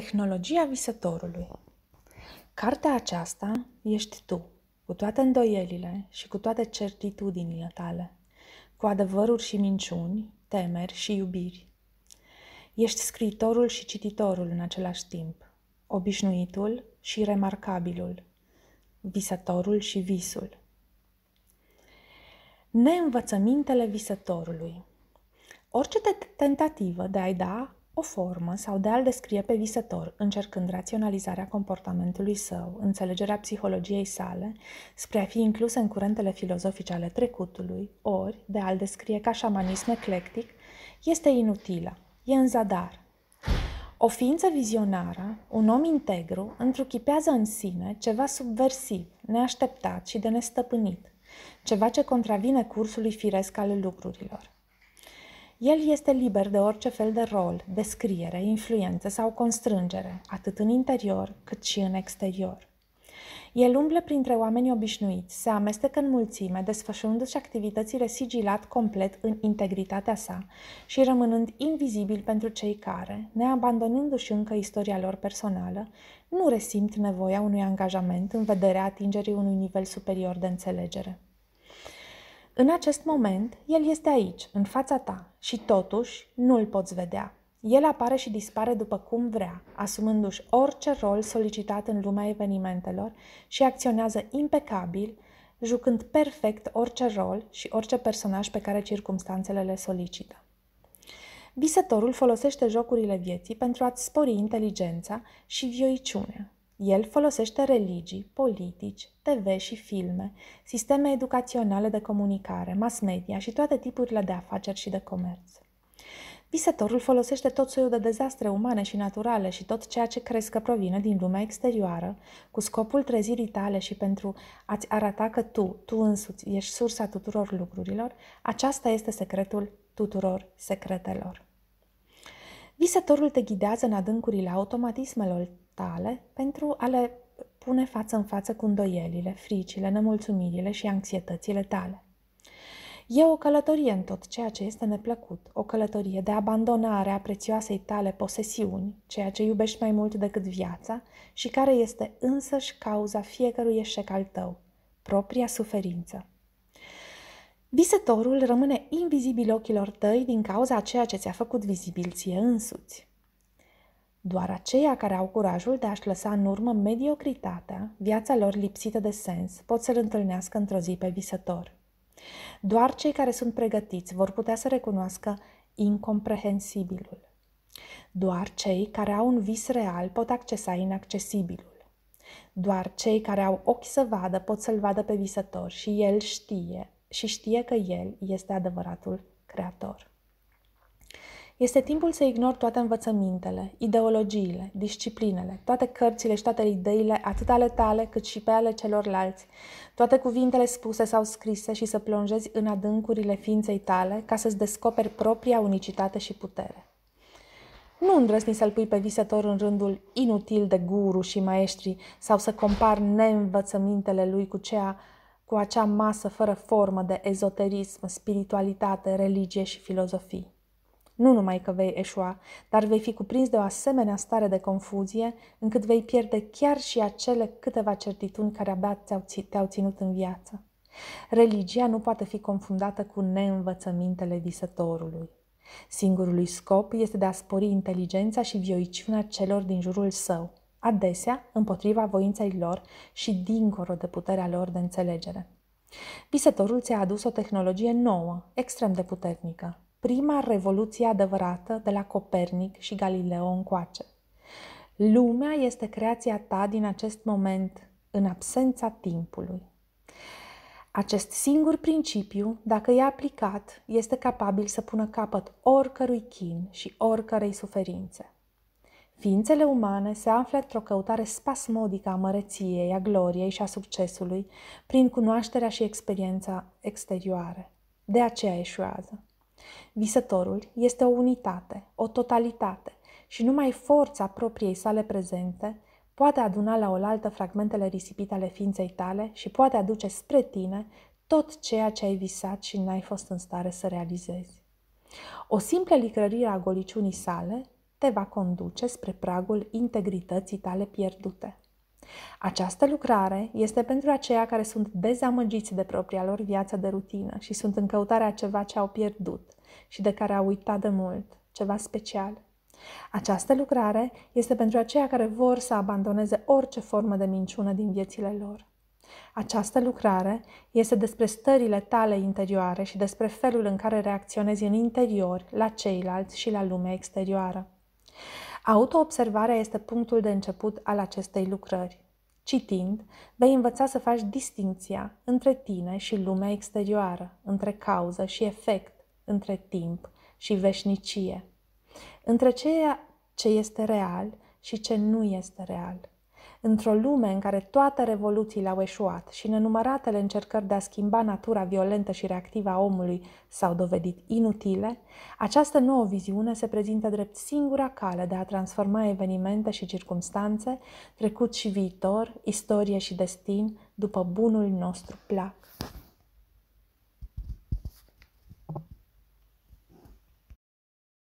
Tehnologia visătorului Cartea aceasta ești tu, cu toate îndoielile și cu toate certitudinile tale, cu adevăruri și minciuni, temeri și iubiri. Ești scriitorul și cititorul în același timp, obișnuitul și remarcabilul, visătorul și visul. Neînvățămintele visătorului Orice tentativă de a-i da o formă sau de a-l descrie pe visător, încercând raționalizarea comportamentului său, înțelegerea psihologiei sale, spre a fi incluse în curentele filozofice ale trecutului, ori de a-l descrie ca șamanism eclectic, este inutilă, e în zadar. O ființă vizionară, un om integru, întruchipează în sine ceva subversiv, neașteptat și de nestăpânit, ceva ce contravine cursului firesc al lucrurilor. El este liber de orice fel de rol, descriere, influență sau constrângere, atât în interior cât și în exterior. El umble printre oamenii obișnuiți, se amestecă în mulțime, desfășurându-și activitățile sigilat complet în integritatea sa și rămânând invizibil pentru cei care, neabandonându-și încă istoria lor personală, nu resimt nevoia unui angajament în vederea atingerii unui nivel superior de înțelegere. În acest moment, el este aici, în fața ta, și totuși nu îl poți vedea. El apare și dispare după cum vrea, asumându-și orice rol solicitat în lumea evenimentelor și acționează impecabil, jucând perfect orice rol și orice personaj pe care circumstanțele le solicită. Visătorul folosește jocurile vieții pentru a-ți spori inteligența și vioiciunea, el folosește religii, politici, TV și filme, sisteme educaționale de comunicare, mass media și toate tipurile de afaceri și de comerț. Visătorul folosește tot soiul de dezastre umane și naturale și tot ceea ce crezi că provine din lumea exterioară, cu scopul trezirii tale și pentru a-ți arata că tu, tu însuți, ești sursa tuturor lucrurilor, aceasta este secretul tuturor secretelor. Visătorul te ghidează în adâncurile automatismelor tale pentru a le pune față în față cu îndoielile, fricile, nemulțumirile și anxietățile tale. E o călătorie în tot ceea ce este neplăcut, o călătorie de abandonare a prețioasei tale posesiuni, ceea ce iubești mai mult decât viața și care este însăși cauza fiecărui eșec al tău, propria suferință. Visătorul rămâne invizibil ochilor tăi din cauza a ceea ce ți-a făcut vizibil ție însuți. Doar aceia care au curajul de a-și lăsa în urmă mediocritatea, viața lor lipsită de sens, pot să-l întâlnească într-o zi pe visător. Doar cei care sunt pregătiți vor putea să recunoască incomprehensibilul. Doar cei care au un vis real pot accesa inaccesibilul. doar cei care au ochi să vadă pot să-l vadă pe visător și el știe și știe că El este adevăratul Creator. Este timpul să ignori toate învățămintele, ideologiile, disciplinele, toate cărțile și toate ideile, atât ale tale cât și pe ale celorlalți, toate cuvintele spuse sau scrise și să plonjezi în adâncurile ființei tale ca să-ți descoperi propria unicitate și putere. Nu îndrăzni să-l pui pe visător în rândul inutil de guru și maestri sau să compari neînvățămintele lui cu ceea cu acea masă fără formă de ezoterism, spiritualitate, religie și filozofii. Nu numai că vei eșua, dar vei fi cuprins de o asemenea stare de confuzie, încât vei pierde chiar și acele câteva certitudini care abia te-au, te ținut în viață. Religia nu poate fi confundată cu neînvățămintele visătorului. Singurului scop este de a spori inteligența și vioiciunea celor din jurul său – adesea împotriva voinței lor și dincolo de puterea lor de înțelegere. Visătorul ți-a adus o tehnologie nouă, extrem de puternică, prima revoluție adevărată de la Copernic și Galileo încoace. Lumea este creația ta din acest moment, în absența timpului. Acest singur principiu, dacă e aplicat, este capabil să pună capăt oricărui chin și oricărei suferințe. Ființele umane se află într-o căutare spasmodică a măreției, a gloriei și a succesului prin cunoașterea și experiența exterioare. De aceea eșuează. Visătorul este o unitate, o totalitate și numai forța propriei sale prezente poate aduna la oaltă fragmentele risipite ale ființei tale și poate aduce spre tine tot ceea ce ai visat și n-ai fost în stare să realizezi. O simplă licărire a goliciunii sale te va conduce spre pragul integrității tale pierdute. Această lucrare este pentru aceia care sunt dezamăgiți de propria lor viață de rutină și sunt în căutarea ceva ce au pierdut și de care au uitat de mult, ceva special. Această lucrare este pentru aceia care vor să abandoneze orice formă de minciună din viețile lor. Această lucrare este despre stările tale interioare și despre felul în care reacționezi în interior la ceilalți și la lumea exterioară. Autoobservarea este punctul de început al acestei lucrări. Citind, vei învăța să faci distinția între tine și lumea exterioară, între cauză și efect, între timp și veșnicie, între ceea ce este real și ce nu este real. Într-o lume în care toate revoluțiile au eșuat și nenumăratele încercări de a schimba natura violentă și reactivă a omului s-au dovedit inutile, această nouă viziune se prezintă drept singura cale de a transforma evenimente și circumstanțe, trecut și viitor, istorie și destin, după bunul nostru plac.